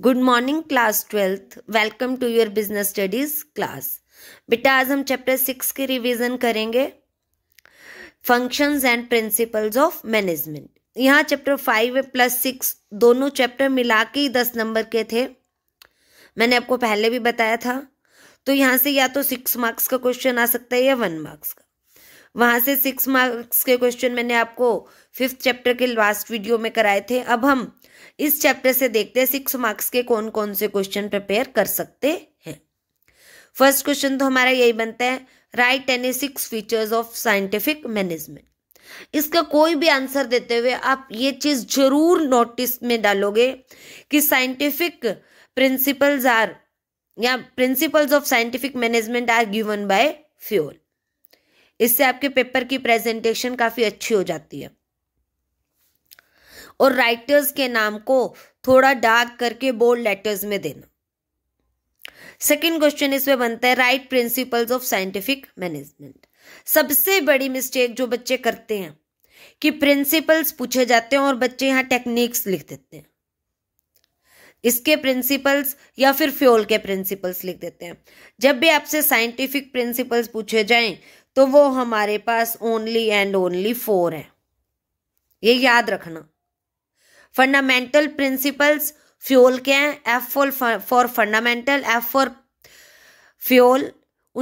good morning class twelfth welcome to your business studies class बेटा आज हम chapter six की रिवीजन करेंगे functions and principles of management यहाँ चैप्टर फाइव प्लस सिक्स दोनों chapter मिला के ही दस नंबर के थे मैंने आपको पहले भी बताया था तो यहाँ से या तो सिक्स मार्क्स का क्वेश्चन आ सकता है या वन मार्क्स का वहां से सिक्स मार्क्स के क्वेश्चन मैंने आपको फिफ्थ चैप्टर के लास्ट वीडियो में कराए थे अब हम इस चैप्टर से देखते हैं सिक्स मार्क्स के कौन कौन से क्वेश्चन प्रिपेयर कर सकते हैं फर्स्ट क्वेश्चन तो हमारा यही बनता है right any six features of scientific management इसका कोई भी आंसर देते हुए आप ये चीज़ जरूर नोटिस में डालोगे कि साइंटिफिक प्रिंसिपल्स आर या principles of scientific management are given by Fayol इससे आपके पेपर की प्रेजेंटेशन काफ़ी अच्छी हो जाती है और राइटर्स के नाम को थोड़ा डार्क करके बोल्ड लेटर्स में देना सेकेंड क्वेश्चन इसमें बनता है right principles of scientific management सबसे बड़ी मिस्टेक जो बच्चे करते हैं कि प्रिंसिपल्स पूछे जाते हैं और बच्चे यहां टेक्निक्स लिख देते हैं इसके प्रिंसिपल्स या फिर फ्योल के प्रिंसिपल्स लिख देते हैं जब भी आपसे साइंटिफिक प्रिंसिपल्स पूछे जाएं तो वो हमारे पास ओनली एंड ओनली फोर हैं ये याद रखना फंडामेंटल प्रिंसिपल्स फ्यूल के हैं F for for fundamental F for Fayol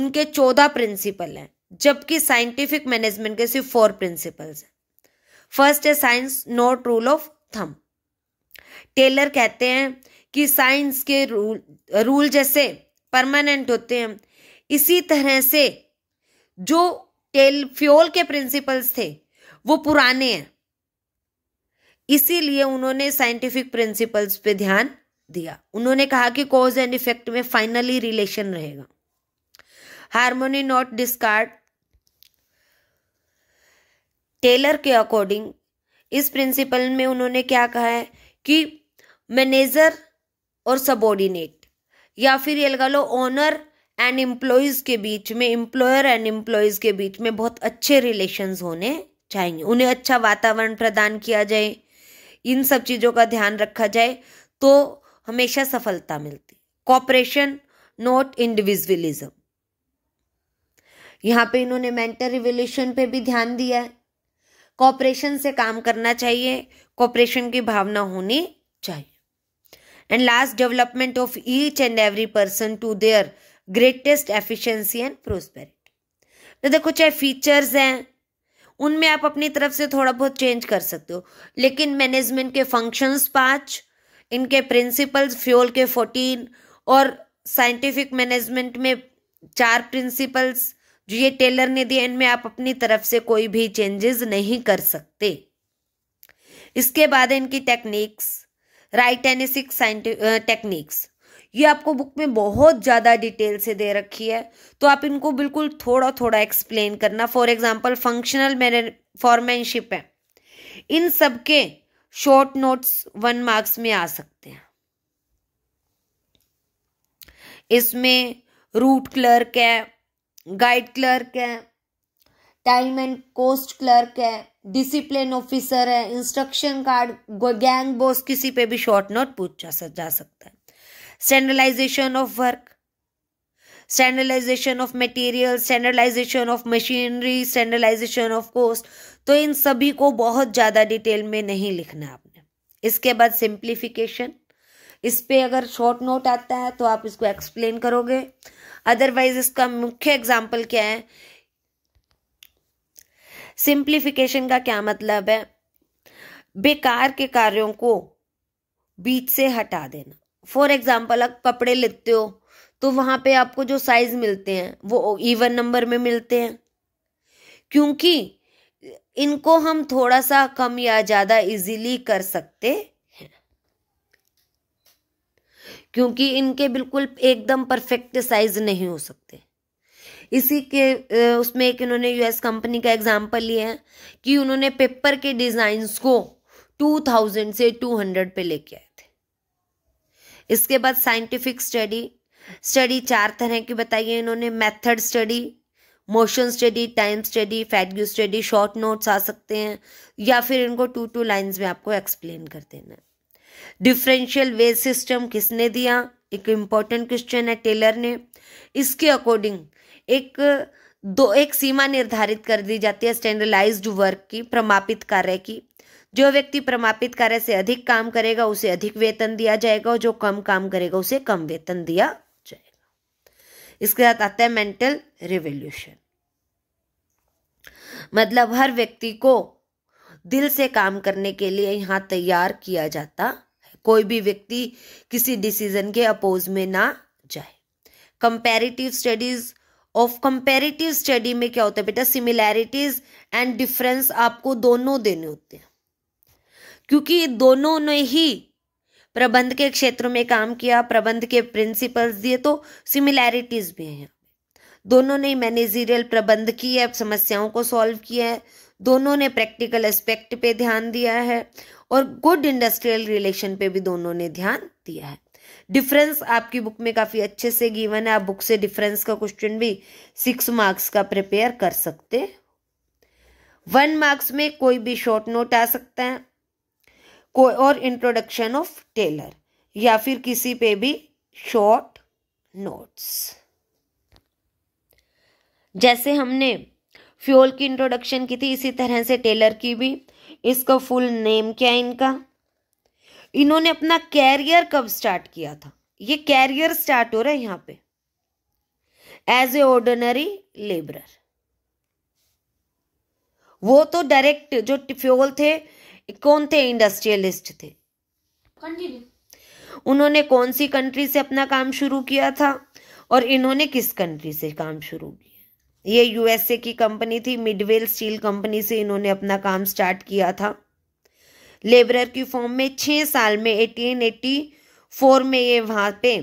उनके चौदह प्रिंसिपल हैं जबकि साइंटिफिक मैनेजमेंट के सिर्फ फोर प्रिंसिपल्स हैं फर्स्ट है science not rule of thumb Taylor कहते हैं कि साइंस के रूल रूल जैसे परमानेंट होते हैं इसी तरह से जो टेल फ्योल के प्रिंसिपल्स थे वो पुराने हैं इसीलिए उन्होंने साइंटिफिक प्रिंसिपल्स पे ध्यान दिया उन्होंने कहा कि कॉज एंड इफेक्ट में फाइनली रिलेशन रहेगा हार्मोनी नॉट डिस्कार्ड टेलर के अकॉर्डिंग इस प्रिंसिपल में उन्होंने क्या कहा है कि मैनेजर और सबॉर्डिनेट या फिर ये लगा लो ओनर एंड एम्प्लॉयज़ के बीच में एम्प्लॉयर एंड एम्प्लॉयज़ के बीच में बहुत अच्छे रिलेशन होने चाहिए उन्हें अच्छा वातावरण प्रदान किया जाए इन सब चीज़ों का ध्यान रखा जाए तो हमेशा सफलता मिलती कॉपरेशन नॉट इंडिविजुअलिज्म यहाँ पे इन्होंने मेंटल रिवोल्यूशन पे भी ध्यान दिया है कॉपरेशन से काम करना चाहिए कॉपरेशन की भावना होनी चाहिए and last development of each and every person to their greatest efficiency and prosperity तो देखो चाहे फीचर्स हैं उनमें आप अपनी तरफ से थोड़ा बहुत चेंज कर सकते हो लेकिन मैनेजमेंट के फंक्शंस पांच इनके प्रिंसिपल्स फ्यूल के फोर्टीन और साइंटिफिक मैनेजमेंट में चार प्रिंसिपल्स जो ये टेलर ने दिए इनमें आप अपनी तरफ से कोई भी चेंजेस नहीं कर सकते इसके बाद इनकी techniques right and six techniques ये आपको बुक में बहुत ज़्यादा डिटेल से दे रखी है तो आप इनको बिल्कुल थोड़ा थोड़ा एक्सप्लेन करना for example functional manner foremanship है इन सब के शॉर्ट नोट्स वन मार्क्स में आ सकते हैं इसमें रूट क्लर्क है गाइड क्लर्क है टाइम एंड कोस्ट क्लर्क है डिसिप्लिन ऑफिसर है इंस्ट्रक्शन कार्ड गैंग बॉस किसी पे भी शॉर्ट नोट पूछा जा सकता है standardisation of work standardisation of material standardisation of machinery standardisation of cost तो इन सभी को बहुत ज़्यादा डिटेल में नहीं लिखना है आपने इसके बाद सिंप्लीफिकेशन इस पे अगर शॉर्ट नोट आता है तो आप इसको एक्सप्लेन करोगे अदरवाइज इसका मुख्य एग्जाम्पल क्या है सिंप्लीफिकेशन का क्या मतलब है बेकार के कार्यों को बीच से हटा देना फॉर एग्जाम्पल आप कपड़े लेते हो तो वहां पे आपको जो साइज मिलते हैं वो इवन नंबर में मिलते हैं क्योंकि इनको हम थोड़ा सा कम या ज्यादा इजीली कर सकते हैं क्योंकि इनके बिल्कुल एकदम परफेक्ट साइज नहीं हो सकते इसी के उसमें एक इन्होंने यूएस कंपनी का एग्जाम्पल लिया है कि उन्होंने पेपर के डिज़ाइंस को टू थाउजेंड से टू हंड्रेड पे लेके आए थे इसके बाद साइंटिफिक स्टडी स्टडी चार तरह की बताई है इन्होंने method study motion study time study fatigue study short notes आ सकते हैं या फिर इनको टू टू लाइंस में आपको एक्सप्लेन कर देना है डिफरेंशियल वेज सिस्टम किसने दिया एक इम्पॉर्टेंट क्वेश्चन है टेलर ने इसके अकॉर्डिंग एक दो एक सीमा निर्धारित कर दी जाती है स्टैंडर्डलाइज वर्क की प्रमापित कार्य की जो व्यक्ति प्रमापित कार्य से अधिक काम करेगा उसे अधिक वेतन दिया जाएगा और जो कम काम करेगा उसे कम वेतन दिया जाएगा इसके साथ आता है मेंटल रिवोल्यूशन मतलब हर व्यक्ति को दिल से काम करने के लिए यहां तैयार किया जाता है कोई भी व्यक्ति किसी डिसीजन के अपोज में ना जाए comparative studies of comparative study में क्या होता है बेटा सिमिलैरिटीज एंड डिफरेंस आपको दोनों देने होते हैं क्योंकि दोनों ने ही प्रबंध के क्षेत्र में काम किया प्रबंध के प्रिंसिपल्स दिए तो सिमिलैरिटीज भी हैं दोनों ने मैनेजीरियल प्रबंध की है समस्याओं को सॉल्व किया है दोनों ने प्रैक्टिकल एस्पेक्ट पे ध्यान दिया है और गुड इंडस्ट्रियल रिलेशन पे भी दोनों ने ध्यान दिया है डिफरेंस आपकी बुक में काफ़ी अच्छे से गिवन है आप बुक से डिफरेंस का क्वेश्चन भी सिक्स मार्क्स का प्रिपेयर कर सकते वन मार्क्स में कोई भी शॉर्ट नोट आ सकता है कोई और इंट्रोडक्शन ऑफ टेलर या फिर किसी पे भी शॉर्ट नोट्स जैसे हमने फ्यूल की इंट्रोडक्शन की थी इसी तरह से टेलर की भी इसका फुल नेम क्या है इनका इन्होंने अपना कैरियर कब स्टार्ट किया था ये कैरियर स्टार्ट हो रहा है यहां पे एज ए ऑर्डिनरी लेबरर वो तो डायरेक्ट जो टिफ्योल थे कौन थे इंडस्ट्रियलिस्ट थे उन्होंने कौन सी कंट्री से अपना काम शुरू किया था और इन्होंने किस कंट्री से काम शुरू किया ये यूएसए की कंपनी थी मिडवेल स्टील कंपनी से इन्होंने अपना काम स्टार्ट किया था लेबरर की फॉर्म में छः साल में एटीन एटी फोर में ये वहाँ पे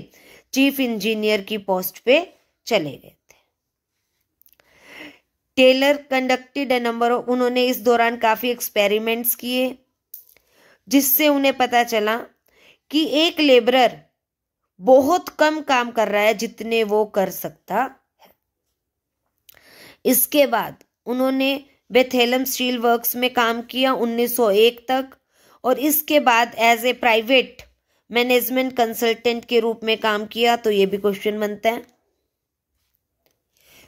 चीफ इंजीनियर की पोस्ट पे चले गए थे टेलर कंडक्टेड नंबर उन्होंने इस दौरान काफ़ी एक्सपेरिमेंट्स किए जिससे उन्हें पता चला कि एक लेबरर बहुत कम काम कर रहा है जितने वो कर सकता है इसके बाद उन्होंने बेथेलम स्टील वर्क्स में काम किया 1901 तक और इसके बाद as a private management consultant के रूप में काम किया तो ये भी क्वेश्चन बनता है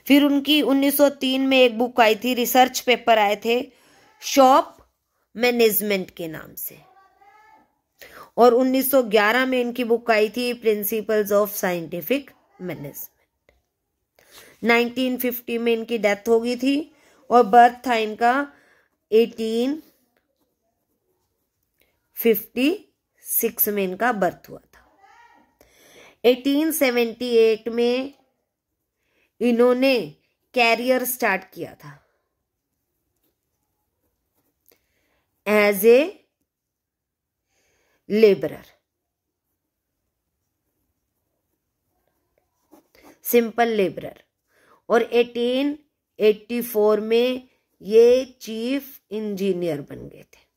फिर उनकी 1903 में एक बुक आई थी रिसर्च पेपर आए थे शॉप मैनेजमेंट के नाम से और 1911 में इनकी बुक आई थी प्रिंसिपल्स ऑफ साइंटिफिक मैनेजमेंट 1950 में इनकी डेथ हो गई थी और बर्थ था इनका 18 फिफ्टी सिक्स में इनका बर्थ हुआ था 1878 में इन्होंने कैरियर स्टार्ट किया था as a labourer simple labourer और 1884 में ये चीफ इंजीनियर बन गए थे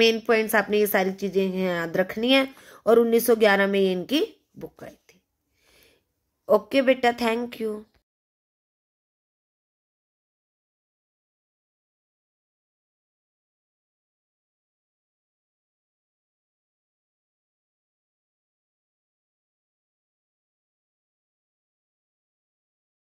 मेन पॉइंट्स आपने ये सारी चीज़ें याद रखनी है और 1911 में ये इनकी बुक आई थी ओके बेटा थैंक यू